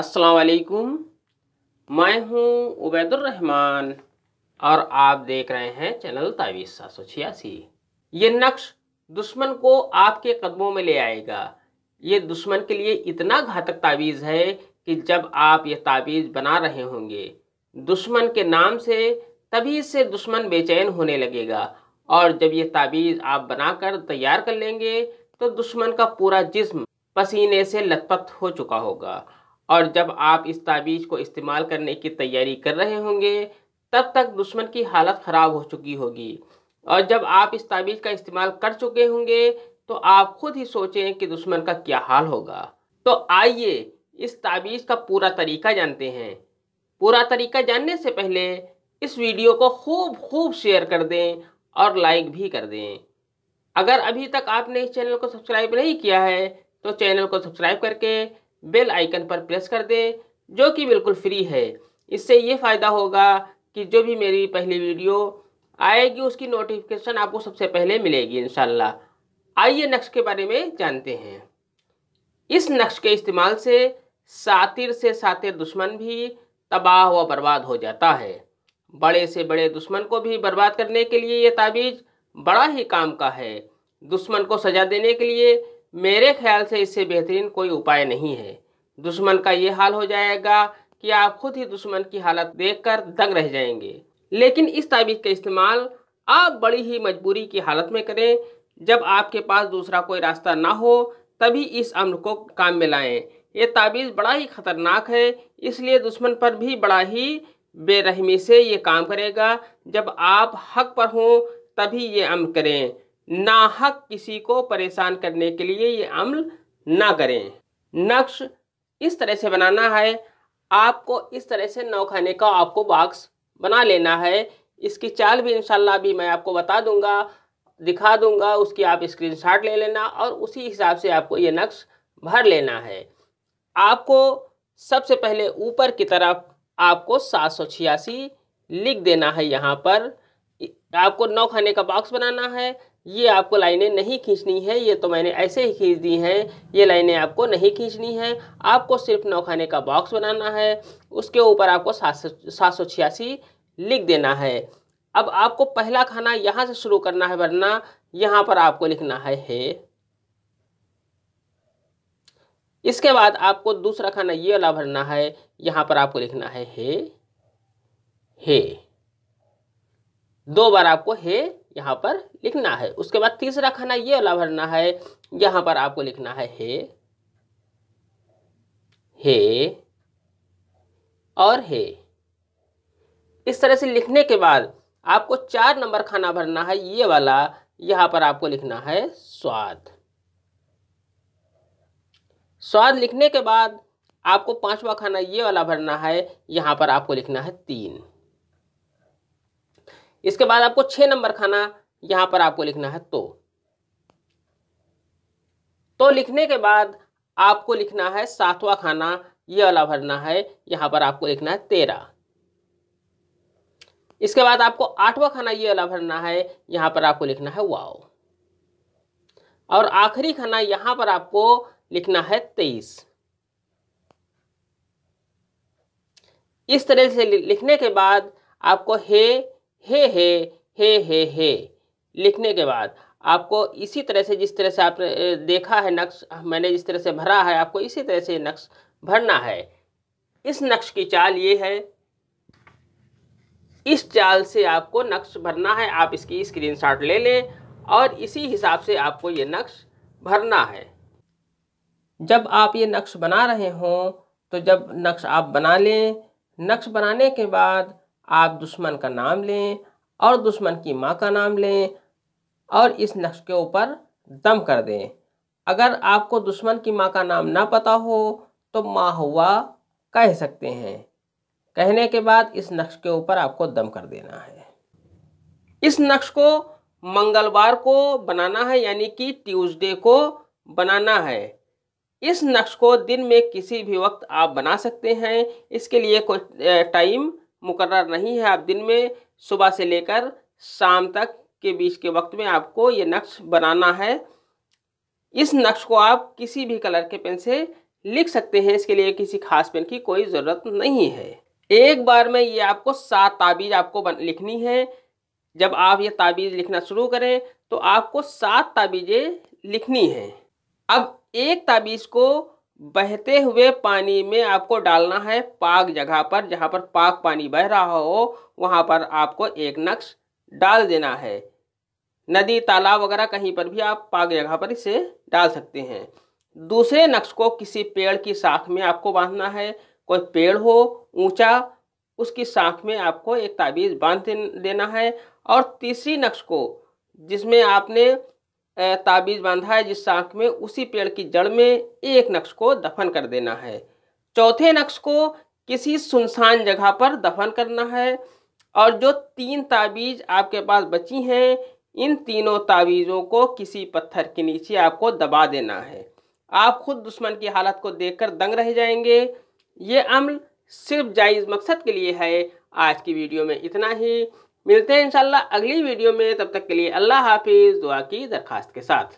असलकुम मैं हूं उबैदुर और आप देख रहे हैं चैनल तावीस सात सौ छियासी ये नक्श दुश्मन को आपके कदमों में ले आएगा ये दुश्मन के लिए इतना घातक तावीज़ है कि जब आप ये तावीज़ बना रहे होंगे दुश्मन के नाम से तभी से दुश्मन बेचैन होने लगेगा और जब ये तावीज़ आप बनाकर तैयार कर लेंगे तो दुश्मन का पूरा जिस्म पसीने से लथपथ हो चुका होगा और जब आप इस ताबीज़ को इस्तेमाल करने की तैयारी कर रहे होंगे तब तक दुश्मन की हालत ख़राब हो चुकी होगी और जब आप इस ताबीज़ का इस्तेमाल कर चुके होंगे तो आप खुद ही सोचें कि दुश्मन का क्या हाल होगा तो आइए इस ताबीज़ का पूरा तरीका जानते हैं पूरा तरीका जानने से पहले इस वीडियो को खूब खूब शेयर कर दें और लाइक भी कर दें अगर अभी तक आपने इस चैनल को सब्सक्राइब नहीं किया है तो चैनल को सब्सक्राइब करके बेल आइकन पर प्रेस कर दें जो कि बिल्कुल फ्री है इससे ये फ़ायदा होगा कि जो भी मेरी पहली वीडियो आएगी उसकी नोटिफिकेशन आपको सबसे पहले मिलेगी इन आइए नक्श के बारे में जानते हैं इस नक्श के इस्तेमाल से सातिर से सातिर दुश्मन भी तबाह व बर्बाद हो जाता है बड़े से बड़े दुश्मन को भी बर्बाद करने के लिए ये ताबीज़ बड़ा ही काम का है दुश्मन को सजा देने के लिए मेरे ख्याल से इससे बेहतरीन कोई उपाय नहीं है दुश्मन का ये हाल हो जाएगा कि आप खुद ही दुश्मन की हालत देखकर दंग रह जाएंगे लेकिन इस ताबीज़ का इस्तेमाल आप बड़ी ही मजबूरी की हालत में करें जब आपके पास दूसरा कोई रास्ता ना हो तभी इस अम्र को काम में लाएँ ये ताबीज़ बड़ा ही ख़तरनाक है इसलिए दुश्मन पर भी बड़ा ही बेरहमी से ये काम करेगा जब आप हक पर हों तभी ये अम्र करें नाहक किसी को परेशान करने के लिए ये अमल ना करें नक्श इस तरह से बनाना है आपको इस तरह से नौखाने का आपको बॉक्स बना लेना है इसकी चाल भी इंशाल्लाह भी मैं आपको बता दूंगा दिखा दूंगा उसकी आप स्क्रीनशॉट ले लेना और उसी हिसाब से आपको ये नक्श भर लेना है आपको सबसे पहले ऊपर की तरफ आपको सात सौ छियासी लिख देना है यहाँ पर आपको नौ खाने का बॉक्स बनाना है ये आपको लाइनें नहीं खींचनी है ये तो मैंने ऐसे ही खींच दी हैं ये लाइनें आपको नहीं खींचनी है आपको सिर्फ नौखाने का बॉक्स बनाना है उसके ऊपर आपको सात सौ छियासी लिख देना है अब आपको पहला खाना यहाँ से शुरू करना है वरना यहाँ पर आपको लिखना है हे इसके बाद आपको दूसरा खाना ये वाला भरना है यहाँ पर आपको लिखना है हे हे दो बार आपको हे यहाँ पर लिखना है उसके बाद तीसरा खाना ये वाला भरना है यहाँ पर आपको लिखना है हे हे और हे इस तरह से लिखने के बाद आपको चार नंबर खाना भरना है ये वाला यहाँ पर आपको लिखना है स्वाद स्वाद लिखने के बाद आपको पांचवा खाना ये वाला भरना है यहाँ पर आपको लिखना है तीन इसके बाद आपको छह नंबर खाना यहां पर आपको लिखना है तो तो लिखने के बाद आपको लिखना है सातवां खाना ये वाला भरना है यहां पर आपको लिखना है तेरह इसके बाद आपको आठवां खाना ये वाला भरना है यहां पर आपको लिखना है वाओ और आखिरी खाना यहां पर आपको लिखना है तेईस इस तरह से लिखने के बाद आपको हे हे हे हे हे हे लिखने के बाद आपको इसी तरह से जिस तरह से आपने देखा है नक्श मैंने जिस तरह से भरा है आपको इसी तरह से नक्श भरना है इस नक्श की चाल ये है इस चाल से आपको नक्श भरना है आप इसकी स्क्रीनशॉट ले लें और इसी हिसाब से आपको ये नक्श भरना है जब आप ये नक्श बना रहे हों तो जब नक्श आप बना लें नक्श बनाने के बाद आप दुश्मन का नाम लें और दुश्मन की माँ का नाम लें और इस नक्श के ऊपर दम कर दें अगर आपको दुश्मन की माँ का नाम ना पता हो तो माँ हुआ कह सकते हैं कहने के बाद इस नक्श के ऊपर आपको दम कर देना है इस नक्श को मंगलवार को बनाना है यानी कि ट्यूसडे को बनाना है इस नक्श को दिन में किसी भी वक्त आप बना सकते हैं इसके लिए कोई टाइम मुकर्र नहीं है आप दिन में सुबह से लेकर शाम तक के बीच के वक्त में आपको ये नक्श बनाना है इस नक्श को आप किसी भी कलर के पेन से लिख सकते हैं इसके लिए किसी खास पेन की कोई ज़रूरत नहीं है एक बार में ये आपको सात ताबीज़ आपको लिखनी है जब आप ये ताबीज़ लिखना शुरू करें तो आपको सात ताबीज़ें लिखनी हैं अब एक ताबीज़ को बहते हुए पानी में आपको डालना है पाक जगह पर जहाँ पर पाक पानी बह रहा हो वहाँ पर आपको एक नक्श डाल देना है नदी तालाब वगैरह कहीं पर भी आप पाक जगह पर इसे डाल सकते हैं दूसरे नक्श को किसी पेड़ की साख में आपको बांधना है कोई पेड़ हो ऊंचा उसकी साख में आपको एक ताबीज़ बांध देना है और तीसरी नक्श को जिसमें आपने ताबीज़ बांधा है जिस शाख में उसी पेड़ की जड़ में एक नक्श को दफन कर देना है चौथे नक्श को किसी सुनसान जगह पर दफन करना है और जो तीन ताबीज़ आपके पास बची हैं इन तीनों ताबीज़ों को किसी पत्थर के नीचे आपको दबा देना है आप खुद दुश्मन की हालत को देखकर दंग रह जाएंगे ये अमल सिर्फ जायज़ मकसद के लिए है आज की वीडियो में इतना ही मिलते हैं इंशाल्लाह अगली वीडियो में तब तक के लिए अल्लाह हाफिज़ दुआ की दरख्वास्त के साथ